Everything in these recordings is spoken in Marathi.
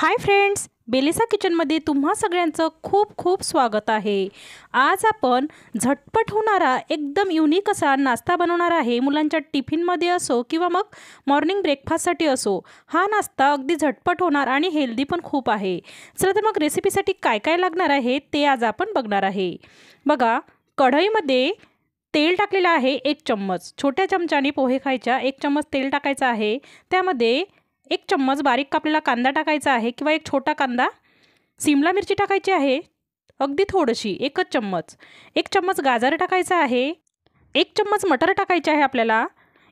हाय फ्रेंड्स बेलिसा किचनमध्ये तुम्हा सगळ्यांचं खूप खूप स्वागत आहे आज आपण झटपट होणारा एकदम युनिक असा नाश्ता बनवणार आहे मुलांच्या टिफिनमध्ये असो किंवा मग मॉर्निंग ब्रेकफास्टसाठी असो हा नाश्ता अगदी झटपट होणार आणि हेल्दी पण खूप आहे चला तर मग रेसिपीसाठी काय काय लागणार आहे ते आज आपण बघणार आहे बघा कढईमध्ये तेल टाकलेलं आहे एक चम्मच छोट्या चमचाने पोहे खायच्या एक चम्मच तेल टाकायचं आहे त्यामध्ये एक चम्मच बारीक कापलेला कांदा टाकायचा आहे किंवा एक छोटा कांदा सिमला मिरची टाकायची आहे अगदी थोडीशी एकच चम्मच एक चम्मच गाजर टाकायचा आहे एक चम्मच मटर टाकायचे आहे आपल्याला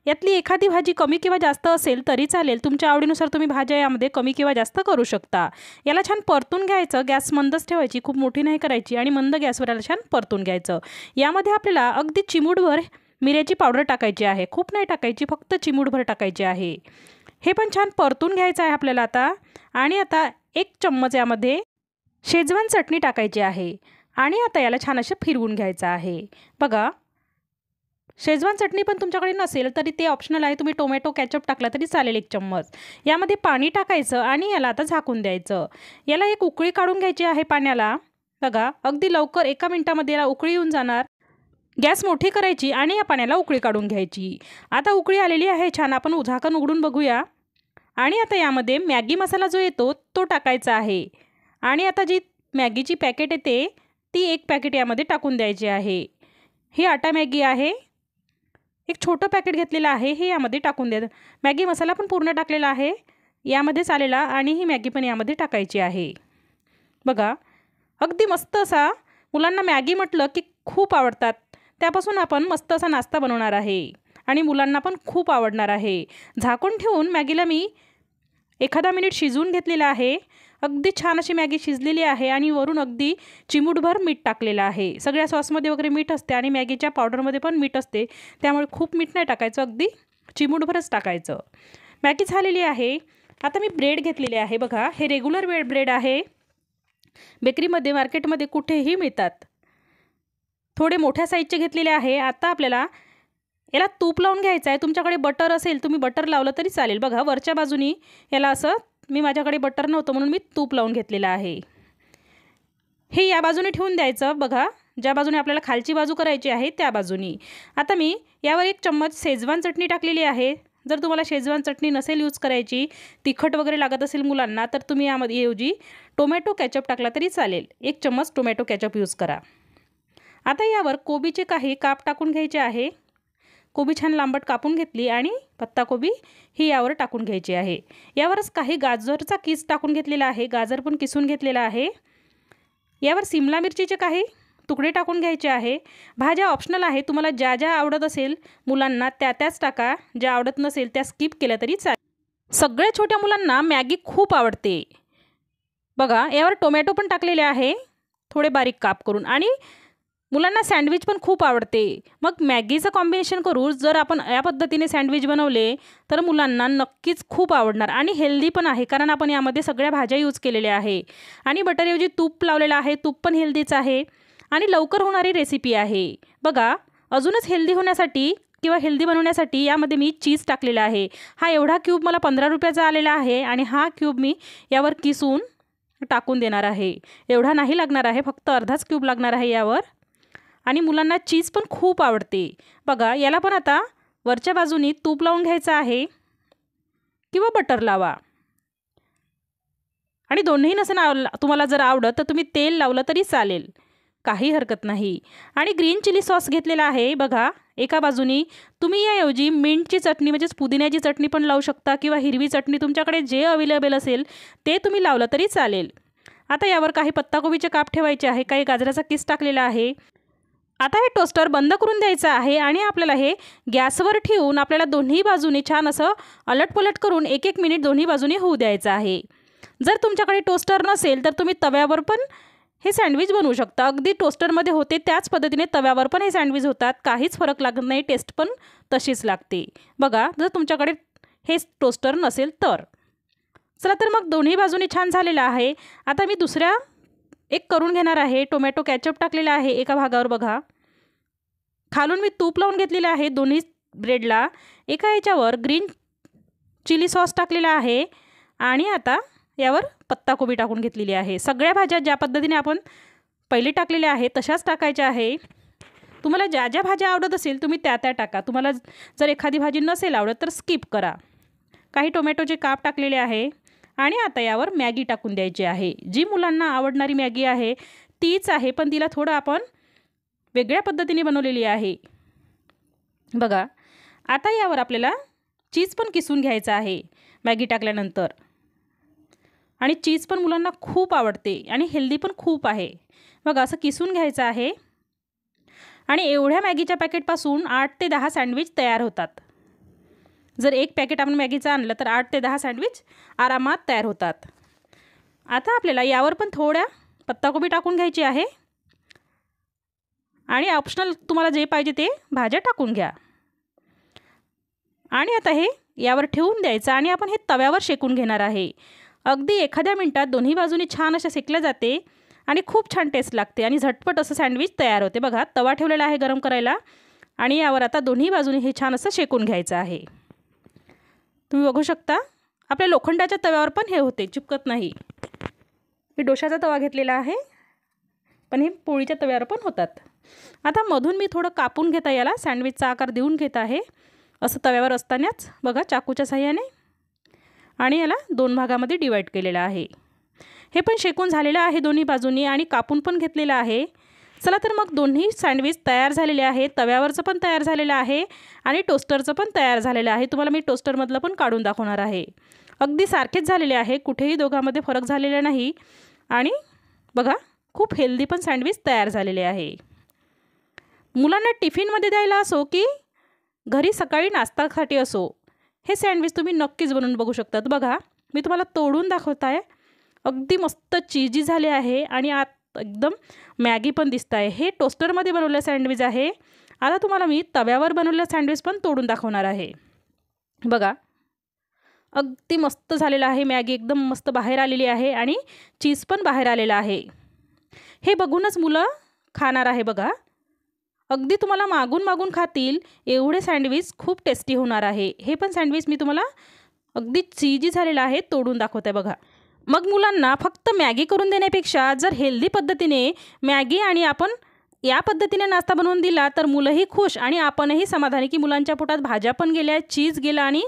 यातली एखादी भाजी कमी किंवा जास्त असेल तरी चालेल तुमच्या आवडीनुसार तुम्ही भाज्या यामध्ये कमी किंवा जास्त करू शकता याला छान परतून घ्यायचं गॅस मंदच ठेवायची खूप मोठी नाही करायची आणि मंद गॅसवर याला छान परतून घ्यायचं यामध्ये आपल्याला अगदी चिमूडभर मिऱ्याची पावडर टाकायची आहे खूप नाही टाकायची फक्त चिमूडभर टाकायची आहे हे पण छान परतून घ्यायचं आहे आपल्याला आता आणि आता एक चम्मच यामध्ये शेजवान चटणी टाकायची आहे आणि आता याला छान असे फिरवून घ्यायचं आहे बघा शेजवान चटणी पण तुमच्याकडे नसेल तरी ते ऑप्शनल आहे तुम्ही टोमॅटो कॅचअप टाकला तरी चालेल एक चम्मच यामध्ये पाणी टाकायचं आणि याला आता झाकून द्यायचं याला एक उकळी काढून घ्यायची आहे पाण्याला बघा अगदी लवकर एका मिनटामध्ये याला उकळी येऊन जाणार गॅस मोठी करायची आणि या पाण्याला उकळी काढून घ्यायची आता उकळी आलेली आहे छान आपण उझाकण उघडून बघूया आणि आता यामध्ये मॅगी मसाला जो येतो तो टाकायचा आहे आणि आता जी मॅगीची पॅकेट येते ती एक पॅकेट यामध्ये टाकून द्यायची आहे ही आटा मॅगी आहे एक छोटं पॅकेट घेतलेलं आहे हे यामध्ये टाकून द्या मॅगी मसाला पण पूर्ण टाकलेला आहे यामध्येच आलेला आणि ही मॅगी पण यामध्ये टाकायची आहे बघा अगदी मस्त असा मुलांना मॅगी म्हटलं की खूप आवडतात त्यापासून आपण मस्त असा नाश्ता बनवणार आहे आणि मुलांना पण खूप आवडणार आहे झाकून ठेवून मॅगीला मी एखादा मिनिट शिजवून घेतलेला आहे अगदी छान अशी मॅगी शिजलेली आहे आणि वरून अगदी चिमूटभर मीठ टाकलेलं आहे सगळ्या सॉसमध्ये वगैरे मीठ असते आणि मॅगीच्या पावडरमध्ये पण मीठ असते त्यामुळे खूप मीठ नाही टाकायचं अगदी चिमूटभरच टाकायचं मॅगी झालेली आहे आता मी ब्रेड घेतलेले आहे बघा हे रेग्युलर ब्रेड ब्रेड आहे बेकरीमध्ये मार्केटमध्ये कुठेही मिळतात थोडे मोठ्या साईजचे घेतलेले आहे आता आपल्याला याला तूप लावून घ्यायचं आहे तुमच्याकडे बटर असेल तुम्ही बटर लावलं तरी चालेल बघा वरच्या बाजूनी याला असं मी माझ्याकडे बटर नव्हतं म्हणून मी तूप लावून घेतलेलं आहे हे या बाजूने ठेवून द्यायचं बघा ज्या बाजूने आपल्याला खालची बाजू करायची आहे त्या बाजूनी आता मी यावर एक चम्मच शेजवान चटणी टाकलेली आहे जर तुम्हाला शेजवान चटणी नसेल यूज करायची तिखट वगैरे लागत असेल मुलांना तर तुम्ही यामध्ये ऐवजी टोमॅटो कॅचअप टाकला तरी चालेल एक चम्मच टोमॅटो कॅचअप यूज करा आता यावर कोबीचे काही काप टाकून घ्यायचे आहे कोबी छान लांबट कापून घेतली आणि पत्ताकोबी ही यावर टाकून घ्यायची आहे यावरच काही गाजरचा किस टाकून घेतलेला आहे गाजर पण किसून घेतलेला आहे यावर सिमला मिरचीचे काही तुकडे टाकून घ्यायचे आहे भाज्या ऑप्शनल आहे तुम्हाला ज्या ज्या आवडत असेल मुलांना त्या त्याच टाका ज्या आवडत नसेल त्या स्किप केल्या तरी चालेल सगळ्या छोट्या मुलांना मॅगी खूप आवडते बघा यावर टोमॅटो पण टाकलेले आहे थोडे बारीक काप करून आणि मुलांना सँडविच पण खूप आवडते मग मॅगीचं कॉम्बिनेशन करू जर आपण या पद्धतीने सँडविच बनवले तर मुलांना नक्कीच खूप आवडणार आणि हेल्दी पण आहे कारण आपण यामध्ये सगळ्या भाज्या यूज केलेल्या आहे आणि बटरऐवजी तूप लावलेला आहे तूप पण हेल्दीच आहे आणि लवकर होणारी रेसिपी आहे बघा अजूनच हेल्दी होण्यासाठी किंवा हेल्दी बनवण्यासाठी यामध्ये मी चीज टाकलेला आहे हा एवढा क्यूब मला पंधरा रुपयाचा आलेला आहे आणि हा क्यूब मी यावर किसून टाकून देणार आहे एवढा नाही लागणार आहे फक्त अर्धाच क्यूब लागणार आहे यावर आणि मुलांना चीज पण खूप आवडते बघा याला पण आता वरच्या बाजूनी तूप लावून घ्यायचं आहे किंवा बटर लावा आणि दोन्ही आव तुम्हाला जर आवडत तर तुम्ही तेल लावलं तरी चालेल काही हरकत नाही आणि ग्रीन चिली सॉस घेतलेला आहे बघा एका बाजूनी तुम्ही याऐवजी मिंटची चटणी म्हणजेच पुदिन्याची चटणी पण लावू शकता किंवा हिरवी चटणी तुमच्याकडे जे अवेलेबल असेल ते तुम्ही लावलं तरी चालेल आता यावर काही पत्ताकोबीचे काप ठेवायचे आहे काही गाजराचा किस टाकलेला आहे आता हे टोस्टर बंद करून द्यायचं आहे आणि आपल्याला हे गॅसवर ठेवून आपल्याला दोन्ही बाजूने छान असं अलटपलट करून एक एक मिनिट दोन्ही बाजूने होऊ द्यायचं आहे जर तुमच्याकडे टोस्टर नसेल तर तुम्ही तव्यावर पण हे सँडविच बनवू शकता अगदी टोस्टरमध्ये होते त्याच पद्धतीने तव्यावर पण हे सँडविच होतात काहीच फरक लागत नाही टेस्ट पण तशीच लागते बघा जर तुमच्याकडे हे टोस्टर नसेल तर चला तर मग दोन्ही बाजूने छान झालेलं आहे आता मी दुसऱ्या एक करून घेणार आहे टोमॅटो कॅचअप टाकलेला आहे एका भागावर बघा खालून मी तूप लावून घेतलेलं आहे दोन्ही ब्रेडला एका याच्यावर ग्रीन चिली सॉस टाकलेला आहे आणि आता यावर पत्ताकोबी टाकून घेतलेली आहे सगळ्या भाज्या ज्या पद्धतीने आपण पहिले टाकलेल्या आहे तशाच टाकायच्या आहे तुम्हाला ज्या ज्या भाज्या आवडत असेल तुम्ही त्या त्या टाका तुम्हाला जर एखादी भाजी नसेल आवडत तर स्किप करा काही टोमॅटोचे काप टाकलेले आहे आणि आता यावर मॅगी टाकून द्यायची आहे जी मुलांना आवडणारी मॅगी आहे तीच आहे पण तिला थोडं आपण वेगळ्या पद्धतीने बनवलेली आहे बघा आता यावर आपल्याला चीज पण किसून घ्यायचं आहे मॅगी टाकल्यानंतर आणि चीज पण मुलांना खूप आवडते आणि हेल्दी पण खूप आहे बघा असं किसून घ्यायचं आहे आणि एवढ्या मॅगीच्या पॅकेटपासून आठ ते दहा सँडविच तयार होतात जर एक पॅकेट आपण मॅगीचं आणलं तर आठ ते दहा सँडविच आरामात तयार होतात आता आपल्याला यावर पण थोड्या पत्ताकोबी टाकून घ्यायची आहे आणि ऑप्शनल तुम्हाला जे पाहिजे ते भाज्या टाकून घ्या आणि आता हे यावर ठेवून द्यायचं आणि आपण हे तव्यावर शेकून घेणार आहे अगदी एखाद्या मिनटात दोन्ही बाजूने छान अशा शेकल्या जाते आणि खूप छान टेस्ट लागते आणि झटपट असं सँडविच तयार होते बघा तवा ठेवलेला आहे गरम करायला आणि यावर आता दोन्ही बाजूने हे छान असं शेकून घ्यायचं आहे तुम्ही बघू शकता आपल्या लोखंडाच्या तव्यावर पण हे होते चिपकत नाही मी डोशाचा तवा घेतलेला आहे पण हे पोळीच्या तव्यावर पण होतात आता मधून मी थोडं कापून घेता याला सँडविचचा आकार देऊन घेत आहे असं तव्यावर असतानाच बघा चाकूच्या साह्याने आणि याला दोन भागामध्ये डिवाईड केलेलं आहे हे पण शेकून झालेलं आहे दोन्ही बाजूनी आणि कापून पण घेतलेलं आहे चला तर मग दोन्ही सँडविच तयार झालेले आहे तव्यावरचं पण तयार झालेलं आहे आणि टोस्टरचं पण तयार झालेलं आहे तुम्हाला मी टोस्टरमधलं पण काढून दाखवणार आहे अगदी सारखेच झालेले आहे कुठेही दोघांमध्ये फरक झालेला नाही आणि बघा खूप हेल्दी पण सँडविच तयार झालेले आहे मुलांना टिफिनमध्ये द्यायला असो की घरी सकाळी नाश्तासाठी असो हे सँडविच तुम्ही नक्कीच बनवून बघू शकतात बघा मी तुम्हाला तोडून दाखवत आहे अगदी मस्त चीजी झाले आहे आणि आत एकदम मॅगी पण दिसत आहे हे टोस्टरमध्ये बनवलेलं सँडविच आहे आता तुम्हाला मी तव्यावर बनवलेलं सँडविच पण तोडून दाखवणार आहे बघा अगदी मस्त झालेलं आहे मॅगी एकदम मस्त बाहेर आलेली आहे आणि चीज पण बाहेर आलेला आहे हे बघूनच मुलं खाणार आहे बघा अगदी तुम्हाला मागून मागून खातील एवढे सँडविच खूप टेस्टी होणार आहे हे पण सँडविच मी तुम्हाला अगदी चीजी झालेलं आहे तोडून दाखवते बघा मग मुलांना फक्त मॅगी करून देण्यापेक्षा जर हेल्दी पद्धतीने मॅगी आणि आपण या पद्धतीने नाश्ता बनवून दिला तर मुलंही खुश आणि आपणही समाधानी की मुलांच्या पोटात भाज्या पण गेल्या चीज गेला आणि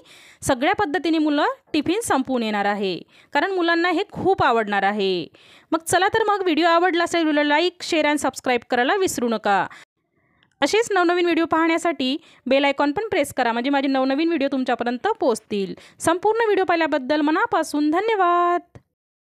सगळ्या पद्धतीने मुलं टिफिन संपवून येणार आहे कारण मुलांना हे खूप आवडणार आहे मग चला तर मग व्हिडिओ आवडला असेल व्हिडिओला लाईक शेअर आणि सबस्क्राईब करायला विसरू नका असेच नवनवीन व्हिडिओ पाहण्यासाठी बेल आयकॉन पण प्रेस करा म्हणजे माझे नवनवीन व्हिडिओ तुमच्यापर्यंत पोहोचतील संपूर्ण व्हिडिओ पाहिल्याबद्दल मनापासून धन्यवाद